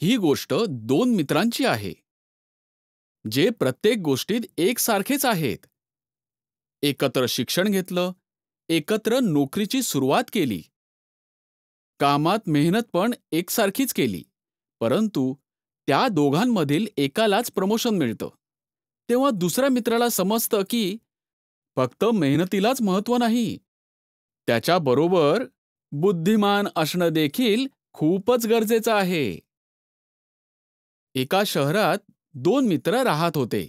ही गोष्ट दोन मित्रांची आहे जे प्रत्येक गोष्टीत एकसारखेच आहेत एकत्र शिक्षण घेतलं एकत्र नोकरीची सुरुवात केली कामात मेहनत पण एकसारखीच केली परंतु त्या दोघांमधील एकालाच प्रमोशन मिळतं तेव्हा दुसऱ्या मित्राला समजतं की फक्त मेहनतीलाच महत्त्व नाही त्याच्याबरोबर बुद्धिमान असणं देखील खूपच गरजेचं आहे एका शहरात दोन मित्र राहत होते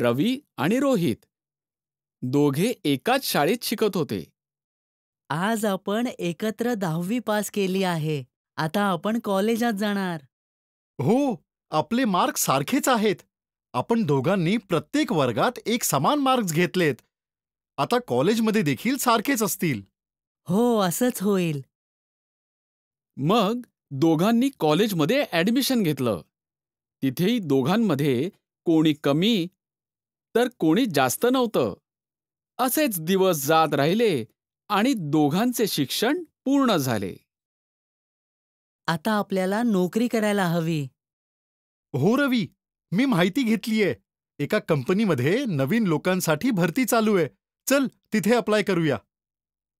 रवी आणि रोहित दोघे एकाच शाळेत शिकत होते आज आपण एकत्र दहावी पास केली आहे आता आपण कॉलेजात जाणार हो आपले मार्क सारखेच आहेत आपण दोघांनी प्रत्येक वर्गात एक समान मार्क्स घेतलेत आता कॉलेजमध्ये देखील सारखेच असतील हो असंच होईल मग दोघांनी कॉलेजमध्ये ऍडमिशन घेतलं तिथेही दोघांमध्ये कोणी कमी तर कोणी जास्त नव्हतं असेच दिवस जात राहिले आणि दोघांचे शिक्षण पूर्ण झाले आता आपल्याला नोकरी करायला हवी हो रवी मी माहिती घेतलीये एका कंपनीमध्ये नवीन लोकांसाठी भरती चालू आहे चल तिथे अप्लाय करूया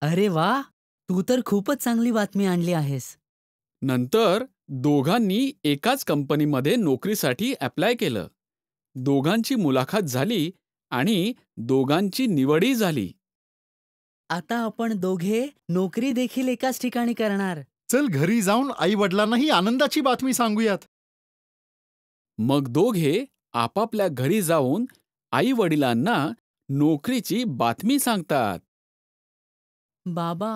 अरे वा तू तर खूपच चांगली बातमी आणली आहेस नंतर दोघांनी एकाच कंपनीमध्ये नोकरीसाठी अप्लाय केलं दोघांची मुलाखत झाली आणि दोघांची निवडही झाली आता आपण दोघे नोकरी देखील एकाच ठिकाणी करणार चल घरी जाऊन आई वडिलांनाही आनंदाची बातमी सांगूयात मग दोघे आपापल्या घरी जाऊन आई वडिलांना नोकरीची बातमी सांगतात बाबा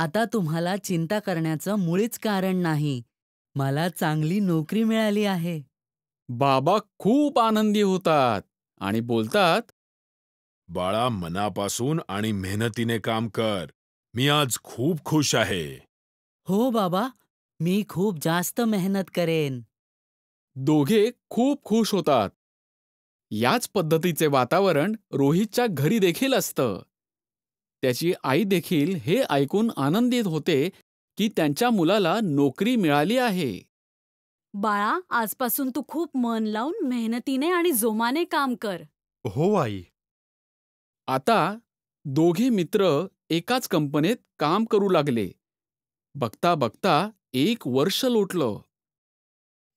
आता तुम्हाला चिंता करण्याचं मुळीच कारण नाही मला चांगली नोकरी मिळाली आहे बाबा खूप आनंदी होतात आणि बोलतात बाळा मनापासून आणि मेहनतीने काम कर मी आज खूप खुश आहे हो बाबा मी खूप जास्त मेहनत करेन दोघे खूप खुश होतात याच पद्धतीचे वातावरण रोहितच्या घरी देखील असतं त्याची आई देखील हे ऐकून आनंदित होते की त्यांच्या मुलाला नोकरी मिळाली आहे बाळा आजपासून तू खूप मन लावून मेहनतीने आणि जोमाने काम कर हो आई आता दोघे मित्र एकाच कंपनीत काम करू लागले बघता बघता एक वर्ष लोटलं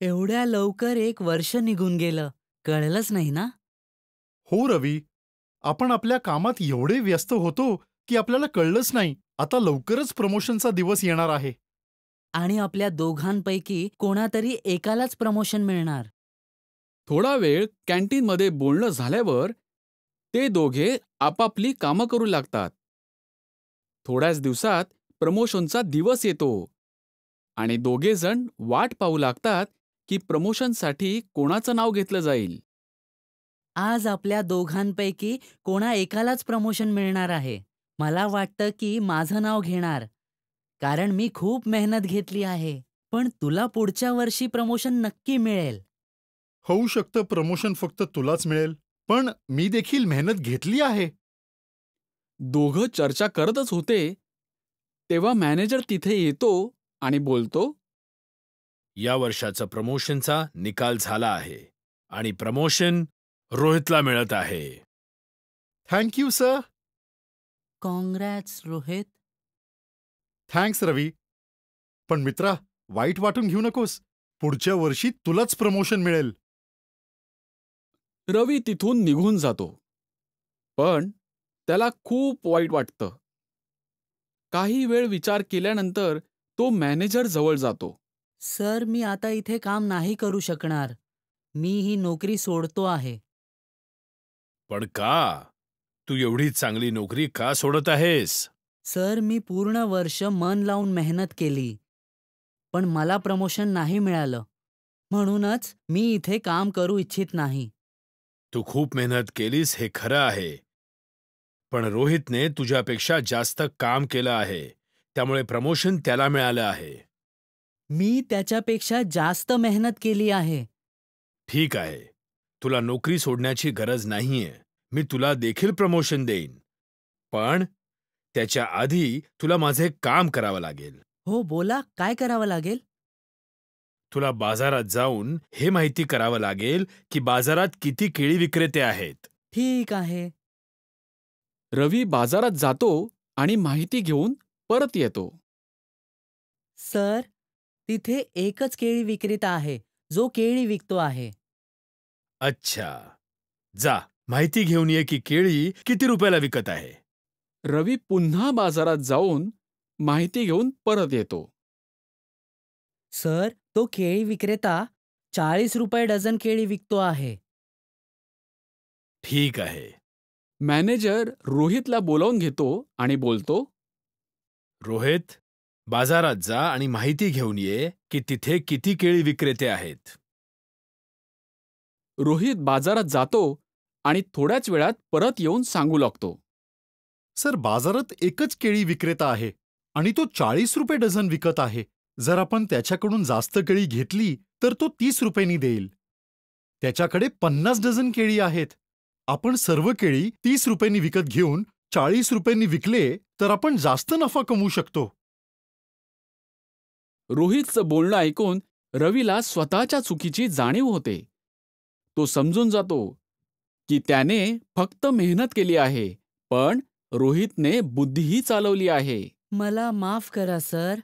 एवढ्या लवकर एक वर्ष निघून गेलं कळलंच नाही ना हो रवी आपण आपल्या कामात एवढे व्यस्त होतो की आपल्याला कळलंच नाही आता लवकरच प्रमोशनचा दिवस येणार आहे आणि आपल्या दोघांपैकी कोणातरी एकालाच प्रमोशन मिळणार थोडा वेळ कॅन्टीनमध्ये बोलणं झाल्यावर ते दोघे आपापली कामं करू लागतात थोड्याच दिवसात प्रमोशनचा दिवस येतो आणि दोघेजण वाट पाहू लागतात की प्रमोशनसाठी कोणाचं नाव घेतलं जाईल आज आपल्या दोघांपैकी कोणा एकालाच प्रमोशन मिळणार आहे मला वाटतं की माझं नाव घेणार कारण मी खूप मेहनत घेतली आहे पण तुला पुढच्या वर्षी प्रमोशन नक्की मिळेल होऊ शकतं प्रमोशन फक्त तुलाच मिळेल पण मी देखील मेहनत घेतली आहे दोघं चर्चा करतच होते तेव्हा मॅनेजर तिथे येतो आणि बोलतो या वर्षाचा प्रमोशनचा निकाल झाला आहे आणि प्रमोशन रोहितला मिळत आहे thank you sir congrats Rohit thanks Ravi पण मित्रा वाईट वाटून घेऊ नकोस पुढच्या वर्षी तुलाच प्रमोशन मिळेल रवी तिथून निघून जातो पण त्याला खूप वाईट वाटतं काही वेळ विचार केल्यानंतर तो मॅनेजर जवळ जातो सर मी आता इथे काम नाही करू शकणार मी ही नोकरी सोडतो आहे पण का तू एवढी चांगली नोकरी का सोडत आहेस सर मी पूर्ण वर्ष मन लावून मेहनत केली पण मला प्रमोशन नाही मिळालं म्हणूनच मी इथे काम करू इच्छित नाही तू खूप मेहनत केलीस हे खरं आहे पण रोहितने तुझ्यापेक्षा जास्त काम केलं आहे त्यामुळे प्रमोशन त्याला मिळालं आहे मी त्याच्यापेक्षा जास्त मेहनत केली आहे ठीक आहे तुला नोकरी सोडण्याची गरज नाहीये मी तुला देखील प्रमोशन देईन पण त्याच्या आधी तुला माझे काम करावं लागेल हो बोला काय करावं लागेल तुला बाजारात जाऊन हे माहिती करावं लागेल की बाजारात किती केळी विक्रेते आहेत ठीक आहे रवी बाजारात जातो आणि माहिती घेऊन परत येतो सर तिथे एकच केळी विक्रेता आहे जो केळी विकतो आहे अच्छा जा माहिती घेऊन ये की केळी किती रुपयाला विकत आहे रवी पुन्हा बाजारात जाऊन माहिती घेऊन परत येतो सर तो केळी विक्रेता चाळीस रुपये डझन केळी विकतो आहे ठीक आहे मॅनेजर रोहितला बोलावून घेतो आणि बोलतो रोहित बाजारात जा आणि माहिती घेऊन ये की तिथे किती केळी विक्रेते आहेत रोहित बाजारात जातो आणि थोड्याच वेळात परत येऊन सांगू लागतो सर बाजारात एकच केळी विक्रेता आहे आणि तो चाळीस रुपये डझन विकत आहे जर आपण त्याच्याकडून जास्त केळी घेतली तर तो तीस रुपयांनी देईल त्याच्याकडे पन्नास डझन केळी आहेत आपण सर्व केळी तीस रुपयांनी विकत घेऊन चाळीस रुपयांनी विकले तर आपण जास्त नफा कमवू शकतो रोहितचं बोलणं ऐकून रवीला स्वतःच्या चुकीची जाणीव होते तो समजून जातो की त्याने फक्त मेहनत केली आहे पण रोहितने बुद्धीही चालवली आहे मला माफ करा सर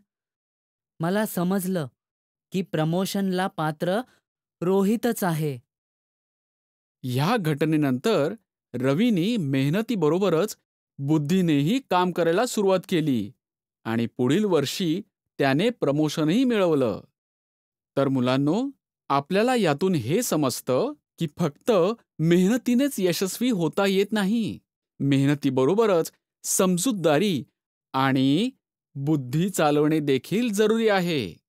मला समजलं की प्रमोशनला पात्र रोहितच आहे ह्या घटनेनंतर रवीनी मेहनतीबरोबरच बुद्धीनेही काम करायला सुरुवात केली आणि पुढील वर्षी त्याने प्रमोशनही मिळवलं तर मुलांनो आपल्याला यातून हे समजतं की फक्त मेहनतीनेच यशस्वी होता येत नाही मेहनतीबरोबरच समजूतदारी आणि बुद्धी चालवणे देखील जरुरी आहे